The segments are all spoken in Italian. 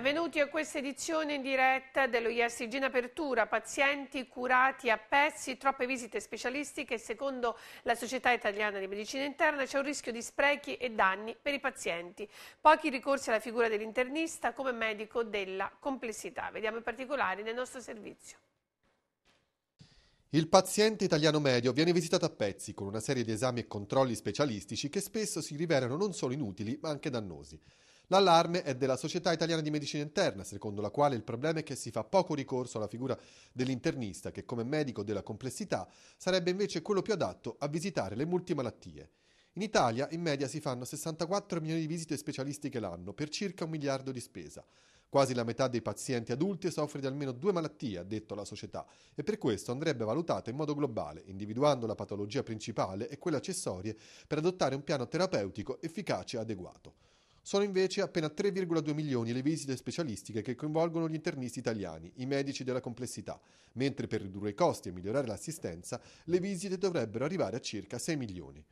Benvenuti a questa edizione in diretta dello ISG in apertura. Pazienti curati a pezzi, troppe visite specialistiche. Secondo la Società Italiana di Medicina Interna c'è un rischio di sprechi e danni per i pazienti. Pochi ricorsi alla figura dell'internista come medico della complessità. Vediamo i particolari nel nostro servizio. Il paziente italiano medio viene visitato a pezzi con una serie di esami e controlli specialistici che spesso si rivelano non solo inutili ma anche dannosi. L'allarme è della Società Italiana di Medicina Interna, secondo la quale il problema è che si fa poco ricorso alla figura dell'internista che come medico della complessità sarebbe invece quello più adatto a visitare le multimalattie. In Italia in media si fanno 64 milioni di visite specialistiche l'anno per circa un miliardo di spesa. Quasi la metà dei pazienti adulti soffre di almeno due malattie, ha detto la società, e per questo andrebbe valutata in modo globale, individuando la patologia principale e quelle accessorie per adottare un piano terapeutico efficace e adeguato. Sono invece appena 3,2 milioni le visite specialistiche che coinvolgono gli internisti italiani, i medici della complessità, mentre per ridurre i costi e migliorare l'assistenza le visite dovrebbero arrivare a circa 6 milioni.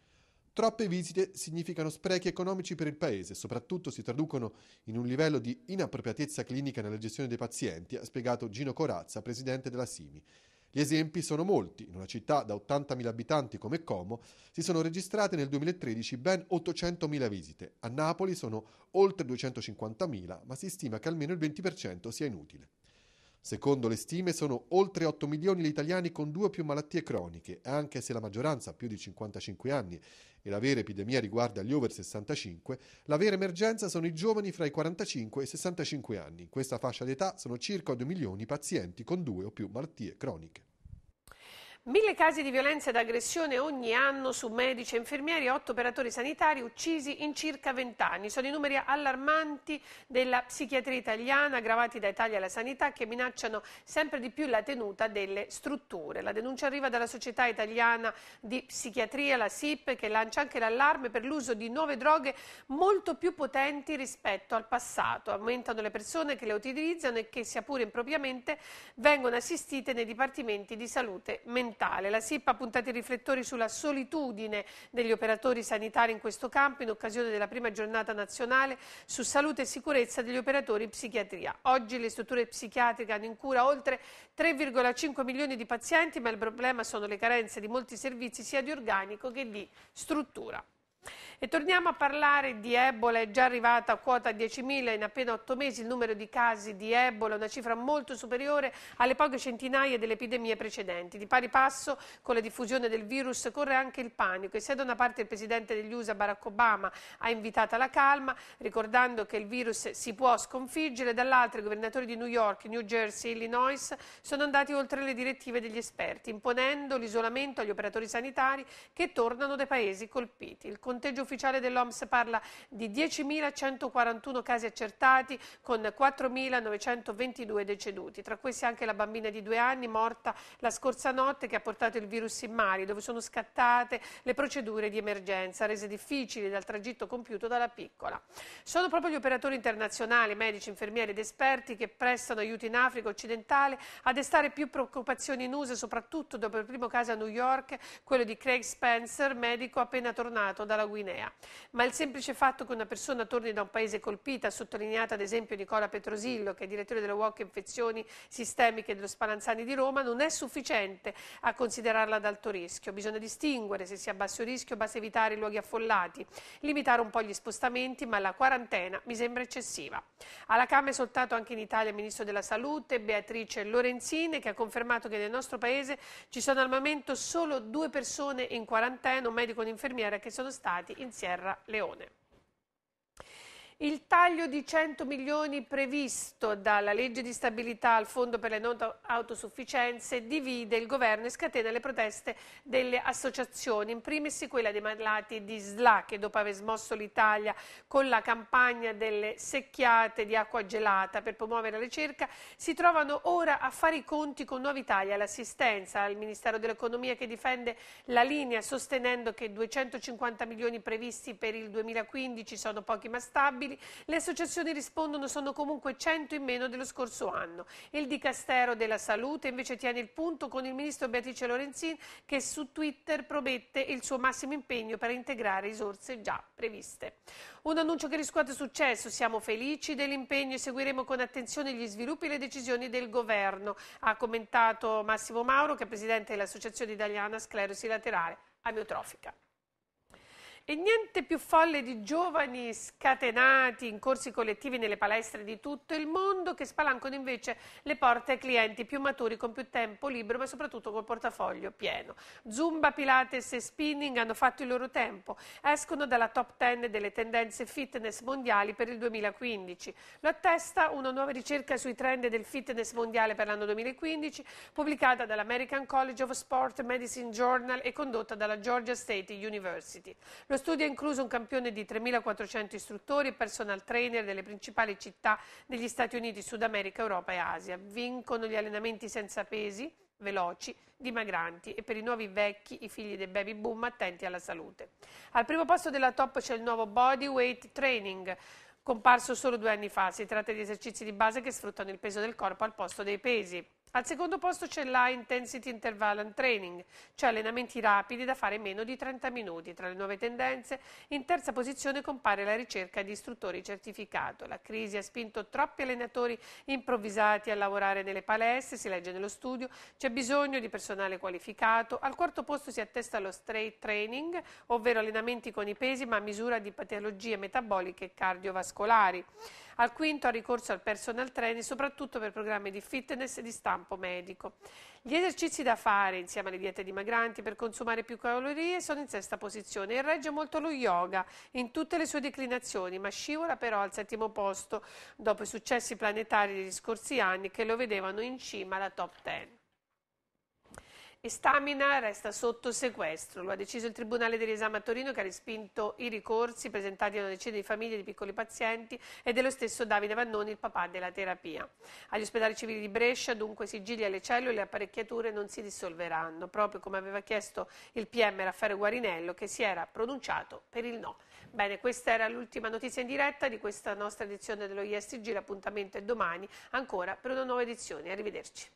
Troppe visite significano sprechi economici per il Paese soprattutto si traducono in un livello di inappropriatezza clinica nella gestione dei pazienti, ha spiegato Gino Corazza, presidente della Simi. Gli esempi sono molti. In una città da 80.000 abitanti come Como si sono registrate nel 2013 ben 800.000 visite. A Napoli sono oltre 250.000, ma si stima che almeno il 20% sia inutile. Secondo le stime sono oltre 8 milioni gli italiani con due o più malattie croniche, anche se la maggioranza ha più di 55 anni e la vera epidemia riguarda gli over 65, la vera emergenza sono i giovani fra i 45 e i 65 anni. In questa fascia d'età sono circa 2 milioni i pazienti con due o più malattie croniche. Mille casi di violenza ed aggressione ogni anno su medici, infermieri e otto operatori sanitari uccisi in circa vent'anni. Sono i numeri allarmanti della psichiatria italiana, gravati da Italia alla sanità, che minacciano sempre di più la tenuta delle strutture. La denuncia arriva dalla Società Italiana di Psichiatria, la SIP, che lancia anche l'allarme per l'uso di nuove droghe molto più potenti rispetto al passato. Aumentano le persone che le utilizzano e che, sia pure impropriamente, vengono assistite nei dipartimenti di salute mentale fondamentale. La SIP ha puntato i riflettori sulla solitudine degli operatori sanitari in questo campo in occasione della prima giornata nazionale su salute e sicurezza degli operatori in psichiatria. Oggi le strutture psichiatriche hanno in cura oltre 3,5 milioni di pazienti, ma il problema sono le carenze di molti servizi sia di organico che di struttura. E torniamo a parlare di Ebola, è già arrivata a quota 10.000 in appena 8 mesi il numero di casi di Ebola, una cifra molto superiore alle poche centinaia delle epidemie precedenti. Di pari passo con la diffusione del virus corre anche il panico e se da una parte il presidente degli USA Barack Obama ha invitato alla calma ricordando che il virus si può sconfiggere, dall'altra i governatori di New York, New Jersey e Illinois sono andati oltre le direttive degli esperti imponendo l'isolamento agli operatori sanitari che tornano dai paesi colpiti. Il conteggio ufficiale dell'OMS parla di 10.141 casi accertati con 4.922 deceduti, tra questi anche la bambina di due anni morta la scorsa notte che ha portato il virus in Mali dove sono scattate le procedure di emergenza, rese difficili dal tragitto compiuto dalla piccola. Sono proprio gli operatori internazionali, medici, infermieri ed esperti che prestano aiuti in Africa occidentale a destare più preoccupazioni in USA, soprattutto dopo il primo caso a New York, quello di Craig Spencer, medico appena tornato dalla dalla Guinea. Ma il semplice fatto che una persona torni da un paese colpito, ha sottolineato ad esempio Nicola Petrosillo, che è direttore delle UOC Infezioni Sistemiche dello Spalanzani di Roma, non è sufficiente a considerarla ad alto rischio. Bisogna distinguere se sia a basso rischio, basta evitare i luoghi affollati, limitare un po' gli spostamenti, ma la quarantena mi sembra eccessiva. Alla Camera è soltanto anche in Italia il Ministro della Salute, Beatrice Lorenzini, che ha confermato che nel nostro paese ci sono al momento solo due persone in quarantena, un medico e un'infermiera, che sono state stati in Sierra Leone. Il taglio di 100 milioni previsto dalla legge di stabilità al Fondo per le non autosufficienze divide il governo e scatena le proteste delle associazioni, in primis quella dei malati di SLA che dopo aver smosso l'Italia con la campagna delle secchiate di acqua gelata per promuovere la ricerca, si trovano ora a fare i conti con nuovi tagli all'assistenza, al Ministero dell'Economia che difende la linea sostenendo che 250 milioni previsti per il 2015 sono pochi ma stabili disabili, le associazioni rispondono sono comunque 100 in meno dello scorso anno. Il Dicastero della Salute invece tiene il punto con il ministro Beatrice Lorenzin che su Twitter promette il suo massimo impegno per integrare risorse già previste. Un annuncio che riscuote successo, siamo felici dell'impegno e seguiremo con attenzione gli sviluppi e le decisioni del governo, ha commentato Massimo Mauro che è presidente dell'Associazione Italiana Sclerosi Laterale Amiotrofica. E niente più folle di giovani scatenati in corsi collettivi nelle palestre di tutto il mondo che spalancano invece le porte ai clienti più maturi con più tempo libero ma soprattutto col portafoglio pieno. Zumba, Pilates e spinning hanno fatto il loro tempo, escono dalla top 10 delle tendenze fitness mondiali per il 2015. Lo attesta una nuova ricerca sui trend del fitness mondiale per l'anno 2015 pubblicata dall'American College of Sport Medicine Journal e condotta dalla Georgia State University. Lo studio ha incluso un campione di 3.400 istruttori e personal trainer delle principali città degli Stati Uniti, Sud America, Europa e Asia. Vincono gli allenamenti senza pesi, veloci, dimagranti e per i nuovi vecchi, i figli dei baby boom, attenti alla salute. Al primo posto della top c'è il nuovo Body Weight Training, comparso solo due anni fa. Si tratta di esercizi di base che sfruttano il peso del corpo al posto dei pesi. Al secondo posto c'è la Intensity Interval Training, cioè allenamenti rapidi da fare meno di 30 minuti. Tra le nuove tendenze, in terza posizione compare la ricerca di istruttori certificato. La crisi ha spinto troppi allenatori improvvisati a lavorare nelle palestre, si legge nello studio, c'è bisogno di personale qualificato. Al quarto posto si attesta lo straight training, ovvero allenamenti con i pesi ma a misura di patologie metaboliche e cardiovascolari. Al quinto ha ricorso al personal training soprattutto per programmi di fitness e di stampo medico. Gli esercizi da fare insieme alle diete dimagranti per consumare più calorie sono in sesta posizione e regge molto lo yoga in tutte le sue declinazioni, ma scivola però al settimo posto dopo i successi planetari degli scorsi anni che lo vedevano in cima alla top 10. E Stamina resta sotto sequestro, lo ha deciso il Tribunale di Riesame a Torino che ha respinto i ricorsi presentati da una decina di famiglie di piccoli pazienti e dello stesso Davide Vannoni, il papà della terapia. Agli ospedali civili di Brescia dunque sigilli le cellule e le apparecchiature non si dissolveranno, proprio come aveva chiesto il PM Raffaele Guarinello che si era pronunciato per il no. Bene, questa era l'ultima notizia in diretta di questa nostra edizione dello ISTG, l'appuntamento è domani ancora per una nuova edizione. Arrivederci.